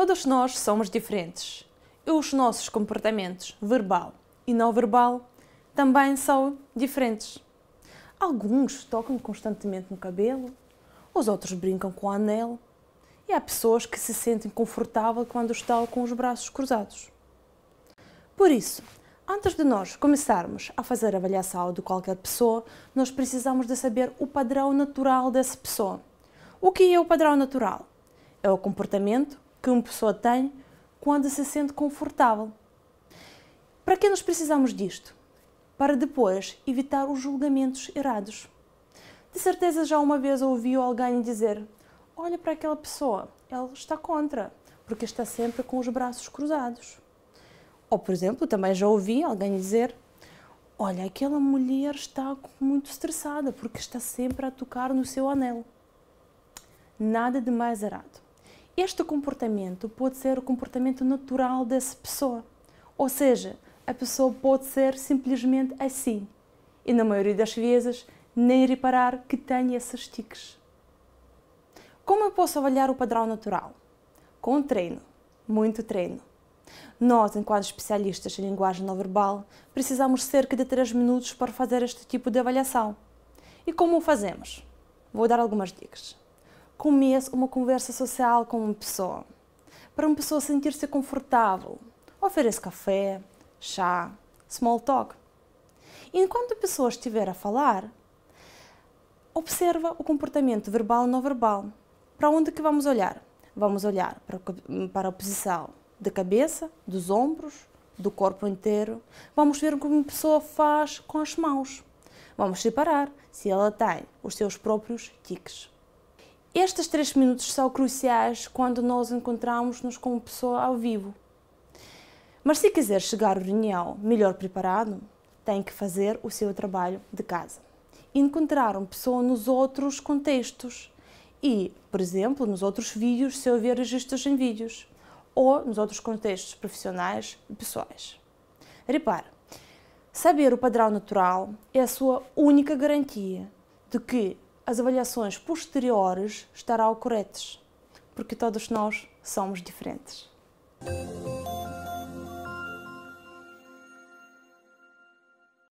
Todos nós somos diferentes e os nossos comportamentos verbal e não verbal também são diferentes. Alguns tocam constantemente no cabelo, os outros brincam com o anel e há pessoas que se sentem confortáveis quando estão com os braços cruzados. Por isso, antes de nós começarmos a fazer a avaliação de qualquer pessoa, nós precisamos de saber o padrão natural dessa pessoa. O que é o padrão natural? É o comportamento que uma pessoa tem quando se sente confortável. Para que nós precisamos disto? Para depois evitar os julgamentos errados. De certeza já uma vez ouviu alguém dizer: Olha para aquela pessoa, ela está contra, porque está sempre com os braços cruzados. Ou, por exemplo, também já ouvi alguém dizer: Olha, aquela mulher está muito estressada porque está sempre a tocar no seu anel. Nada de mais errado. Este comportamento pode ser o comportamento natural dessa pessoa. Ou seja, a pessoa pode ser simplesmente assim e, na maioria das vezes, nem reparar que tem esses tiques. Como eu posso avaliar o padrão natural? Com treino, muito treino. Nós, enquanto especialistas em linguagem não verbal, precisamos cerca de 3 minutos para fazer este tipo de avaliação. E como o fazemos? Vou dar algumas dicas comece uma conversa social com uma pessoa. Para uma pessoa sentir-se confortável, ofereça café, chá, small talk. Enquanto a pessoa estiver a falar, observa o comportamento verbal e não verbal. Para onde que vamos olhar? Vamos olhar para a posição da cabeça, dos ombros, do corpo inteiro. Vamos ver como a pessoa faz com as mãos. Vamos separar se ela tem os seus próprios tiques. Estes três minutos são cruciais quando nós encontramos-nos com uma pessoa ao vivo. Mas se quiser chegar ao reunião melhor preparado, tem que fazer o seu trabalho de casa. Encontrar uma pessoa nos outros contextos e, por exemplo, nos outros vídeos, se houver registros em vídeos, ou nos outros contextos profissionais e pessoais. Repare, saber o padrão natural é a sua única garantia de que as avaliações posteriores estarão corretas, porque todos nós somos diferentes.